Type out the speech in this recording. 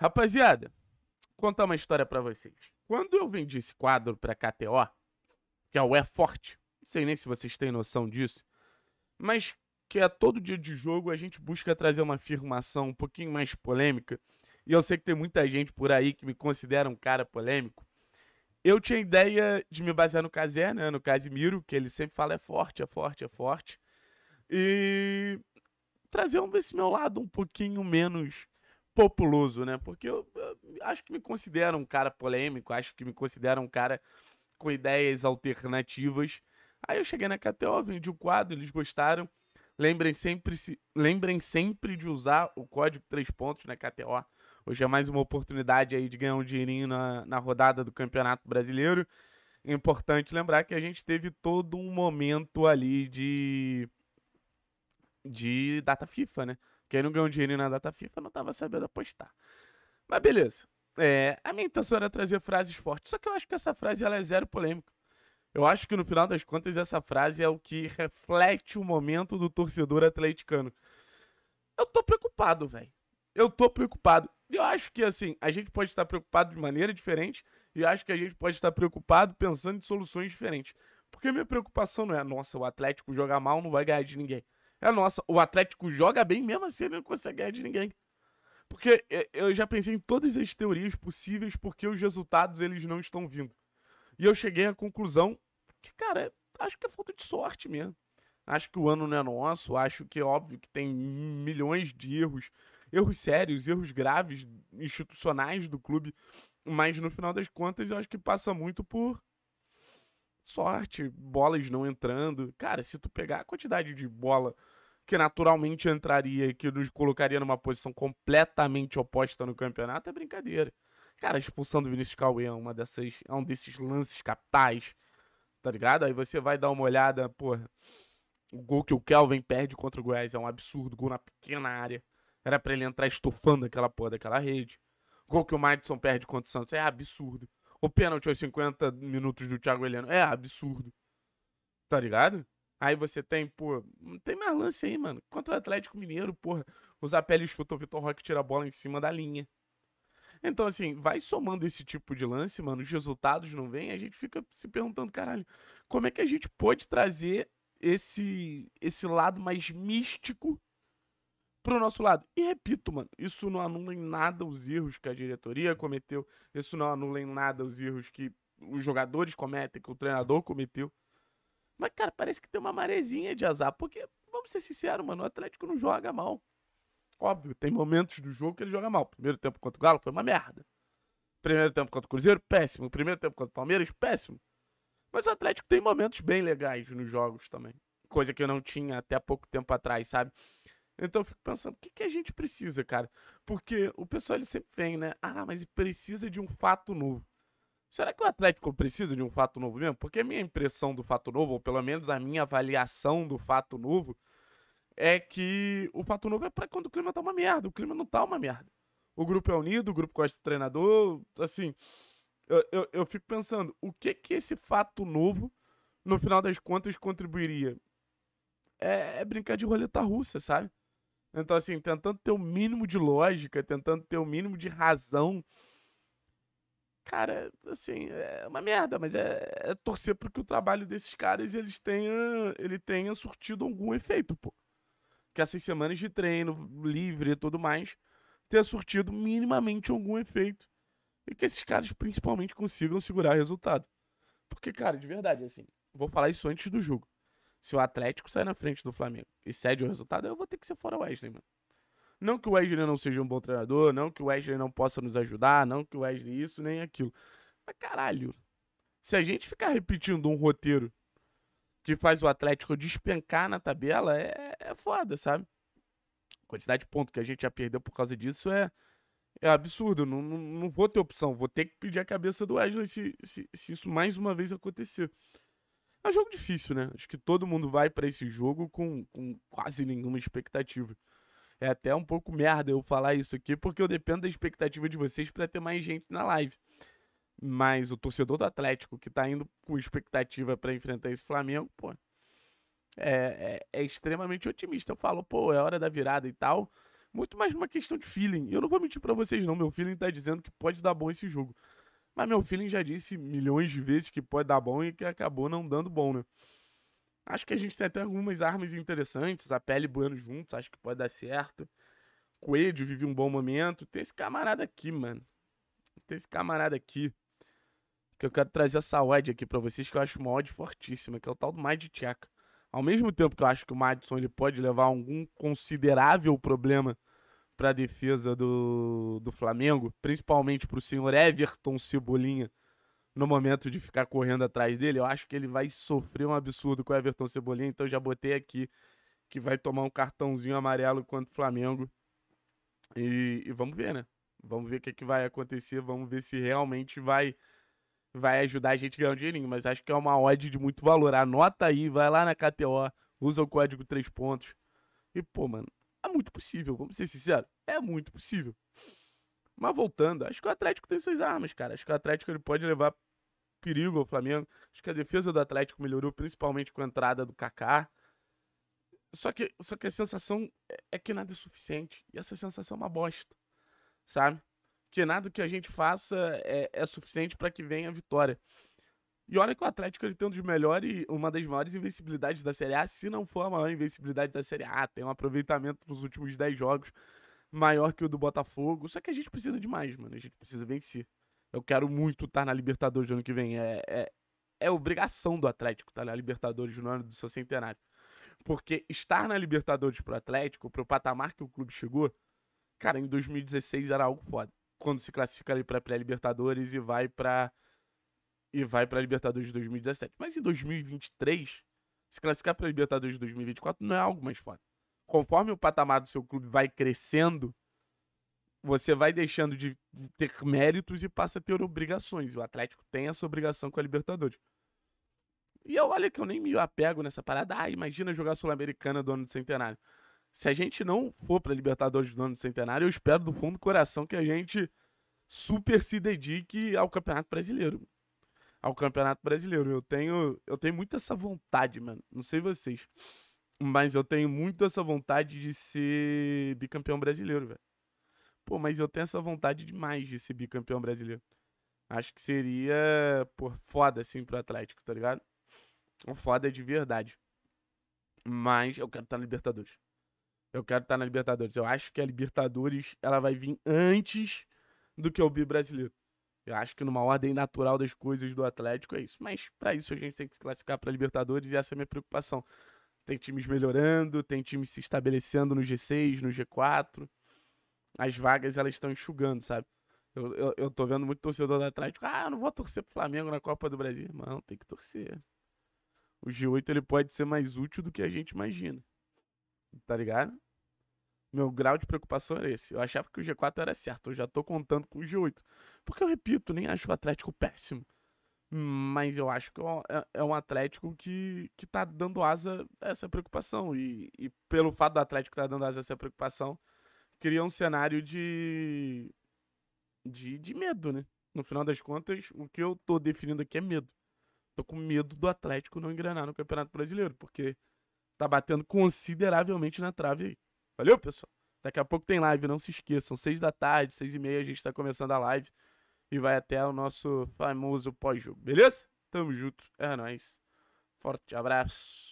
Rapaziada, contar uma história para vocês. Quando eu vendi esse quadro pra KTO, que é o É Forte, não sei nem se vocês têm noção disso, mas que a é todo dia de jogo a gente busca trazer uma afirmação um pouquinho mais polêmica. E eu sei que tem muita gente por aí que me considera um cara polêmico. Eu tinha ideia de me basear no Casé, né? No Casimiro, que ele sempre fala é forte, é forte, é forte. E trazer esse meu lado um pouquinho menos populoso, né? Porque eu, eu, acho que me considero um cara polêmico, acho que me considero um cara com ideias alternativas. Aí eu cheguei na KTO, vendi o quadro, eles gostaram. Lembrem sempre, lembrem sempre de usar o código 3 pontos na KTO. Hoje é mais uma oportunidade aí de ganhar um dinheirinho na, na rodada do Campeonato Brasileiro. É importante lembrar que a gente teve todo um momento ali de de data FIFA, né? Quem não ganhou dinheiro na data FIFA não tava sabendo apostar. Mas beleza. É, a minha intenção era trazer frases fortes, só que eu acho que essa frase ela é zero polêmica. Eu acho que no final das contas essa frase é o que reflete o momento do torcedor atleticano. Eu tô preocupado, velho. Eu tô preocupado. Eu acho que assim, a gente pode estar preocupado de maneira diferente e eu acho que a gente pode estar preocupado pensando em soluções diferentes. Porque minha preocupação não é, nossa, o Atlético jogar mal não vai ganhar de ninguém. É, nossa, o Atlético joga bem mesmo assim, ele não consegue ganhar de ninguém. Porque é, eu já pensei em todas as teorias possíveis porque os resultados eles não estão vindo. E eu cheguei à conclusão que, cara, acho que é falta de sorte mesmo. Acho que o ano não é nosso, acho que é óbvio que tem milhões de erros, erros sérios, erros graves, institucionais do clube, mas no final das contas eu acho que passa muito por sorte, bolas não entrando. Cara, se tu pegar a quantidade de bola que naturalmente entraria e que nos colocaria numa posição completamente oposta no campeonato, é brincadeira. Cara, a expulsão do Vinícius Cauê é, uma dessas, é um desses lances capitais, tá ligado? Aí você vai dar uma olhada, porra, o gol que o Kelvin perde contra o Goiás é um absurdo, gol na pequena área. Era para ele entrar estofando aquela porra daquela rede. O gol que o Madison perde contra o Santos é absurdo. O pênalti aos 50 minutos do Thiago Heleno é absurdo. Tá ligado? Aí você tem, pô, não tem mais lance aí, mano. Contra o Atlético Mineiro, porra, o Zapelli chuta, o Vitor Roque tira a bola em cima da linha. Então, assim, vai somando esse tipo de lance, mano, os resultados não vêm, a gente fica se perguntando, caralho, como é que a gente pode trazer esse, esse lado mais místico pro nosso lado? E repito, mano, isso não anula em nada os erros que a diretoria cometeu, isso não anula em nada os erros que os jogadores cometem, que o treinador cometeu. Mas, cara, parece que tem uma marezinha de azar. Porque, vamos ser sinceros, mano, o Atlético não joga mal. Óbvio, tem momentos do jogo que ele joga mal. Primeiro tempo contra o Galo foi uma merda. Primeiro tempo contra o Cruzeiro, péssimo. Primeiro tempo contra o Palmeiras, péssimo. Mas o Atlético tem momentos bem legais nos jogos também. Coisa que eu não tinha até pouco tempo atrás, sabe? Então eu fico pensando, o que, que a gente precisa, cara? Porque o pessoal ele sempre vem, né? Ah, mas precisa de um fato novo. Será que o Atlético precisa de um fato novo mesmo? Porque a minha impressão do fato novo, ou pelo menos a minha avaliação do fato novo, é que o fato novo é para quando o clima tá uma merda. O clima não tá uma merda. O grupo é unido, o grupo gosta do treinador. Assim, eu, eu, eu fico pensando, o que que esse fato novo, no final das contas, contribuiria? É, é brincar de roleta russa, sabe? Então, assim, tentando ter o mínimo de lógica, tentando ter o mínimo de razão cara, assim, é uma merda, mas é, é torcer para que o trabalho desses caras eles tenha, ele tenha surtido algum efeito, pô. Que essas semanas de treino livre e tudo mais tenha surtido minimamente algum efeito e que esses caras principalmente consigam segurar resultado. Porque, cara, de verdade, assim, vou falar isso antes do jogo. Se o Atlético sair na frente do Flamengo e cede o resultado, eu vou ter que ser fora Wesley, mano. Não que o Wesley não seja um bom treinador, não que o Wesley não possa nos ajudar, não que o Wesley isso nem aquilo. Mas caralho, se a gente ficar repetindo um roteiro que faz o Atlético despencar na tabela, é, é foda, sabe? A quantidade de ponto que a gente já perdeu por causa disso é, é absurdo. Não, não, não vou ter opção. Vou ter que pedir a cabeça do Wesley se, se, se isso mais uma vez acontecer. É um jogo difícil, né? Acho que todo mundo vai para esse jogo com, com quase nenhuma expectativa. É até um pouco merda eu falar isso aqui, porque eu dependo da expectativa de vocês para ter mais gente na live. Mas o torcedor do Atlético que tá indo com expectativa para enfrentar esse Flamengo, pô, é, é, é, extremamente otimista. Eu falo, pô, é hora da virada e tal. Muito mais uma questão de feeling. Eu não vou mentir para vocês, não. Meu feeling tá dizendo que pode dar bom esse jogo. Mas meu feeling já disse milhões de vezes que pode dar bom e que acabou não dando bom, né? Acho que a gente tem até algumas armas interessantes. A Pele Bueno juntos, acho que pode dar certo. Coelho vive um bom momento. Tem esse camarada aqui, mano. Tem esse camarada aqui. Que eu quero trazer essa odd aqui pra vocês, que eu acho uma odd fortíssima, que é o tal do Mad Tcheca. Ao mesmo tempo que eu acho que o Madison ele pode levar algum considerável problema para a defesa do, do Flamengo, principalmente para o senhor Everton Cebolinha, no momento de ficar correndo atrás dele, eu acho que ele vai sofrer um absurdo com o Everton Cebolinha, então já botei aqui que vai tomar um cartãozinho amarelo contra o Flamengo. E, e vamos ver, né? Vamos ver o que, é que vai acontecer, vamos ver se realmente vai vai ajudar a gente a ganhar um dinheirinho, mas acho que é uma odd de muito valor. Anota aí, vai lá na KTO, usa o código 3 pontos. E, pô, mano, é muito possível, vamos ser sinceros, é muito possível. Mas voltando, acho que o Atlético tem suas armas, cara. Acho que o Atlético ele pode levar perigo ao Flamengo. Acho que a defesa do Atlético melhorou, principalmente com a entrada do Kaká. Só que, só que a sensação é, é que nada é suficiente. E essa sensação é uma bosta, sabe? Que nada que a gente faça é, é suficiente para que venha a vitória. E olha que o Atlético ele tem um dos melhores, uma das maiores invencibilidades da Série A, se não for a maior invencibilidade da Série A. Tem um aproveitamento nos últimos 10 jogos maior que o do Botafogo. Só que a gente precisa de mais, mano. A gente precisa vencer. Eu quero muito estar tá na Libertadores no ano que vem. É, é, é obrigação do Atlético estar tá na Libertadores no ano do seu centenário. Porque estar na Libertadores pro Atlético, pro patamar que o clube chegou, cara, em 2016 era algo foda. Quando se classifica ali pra pré-Libertadores e vai pra. E vai pra Libertadores de 2017. Mas em 2023, se classificar pra Libertadores de 2024 não é algo mais foda conforme o patamar do seu clube vai crescendo, você vai deixando de ter méritos e passa a ter obrigações. O Atlético tem essa obrigação com a Libertadores. E eu, olha que eu nem me apego nessa parada. Ah, imagina jogar Sul-Americana do ano do centenário. Se a gente não for pra Libertadores do ano do centenário, eu espero do fundo do coração que a gente super se dedique ao Campeonato Brasileiro. Ao Campeonato Brasileiro. Eu tenho, eu tenho muito essa vontade, mano. Não sei vocês. Mas eu tenho muito essa vontade de ser bicampeão brasileiro, velho. Pô, mas eu tenho essa vontade demais de ser bicampeão brasileiro. Acho que seria, pô, foda assim pro Atlético, tá ligado? Um foda é de verdade. Mas eu quero estar na Libertadores. Eu quero estar na Libertadores. Eu acho que a Libertadores ela vai vir antes do que o bi brasileiro. Eu acho que numa ordem natural das coisas do Atlético é isso. Mas para isso a gente tem que se classificar para Libertadores e essa é a minha preocupação. Tem times melhorando, tem times se estabelecendo no G6, no G4. As vagas, elas estão enxugando, sabe? Eu, eu, eu, tô vendo muito torcedor da Atlético. Ah, eu não vou torcer pro Flamengo na Copa do Brasil. Não, tem que torcer. O G8 ele pode ser mais útil do que a gente imagina. Tá ligado? Meu grau de preocupação era esse. Eu achava que o G4 era certo. Eu já tô contando com o G8. Porque eu repito, nem acho o Atlético péssimo. Mas eu acho que é, é, é um Atlético que, que tá dando asa a essa preocupação. E, e pelo fato do Atlético estar tá dando asa a essa preocupação, cria um cenário de, de, de medo, né? No final das contas, o que eu tô definindo aqui é medo. Tô com medo do Atlético não engrenar no Campeonato Brasileiro, porque tá batendo consideravelmente na trave aí. Valeu, pessoal? Daqui a pouco tem live, não se esqueçam. Seis da tarde, seis e meia, a gente tá começando a live e vai até o nosso famoso pós-jogo, beleza? Tamo junto, é nóis. Forte abraço.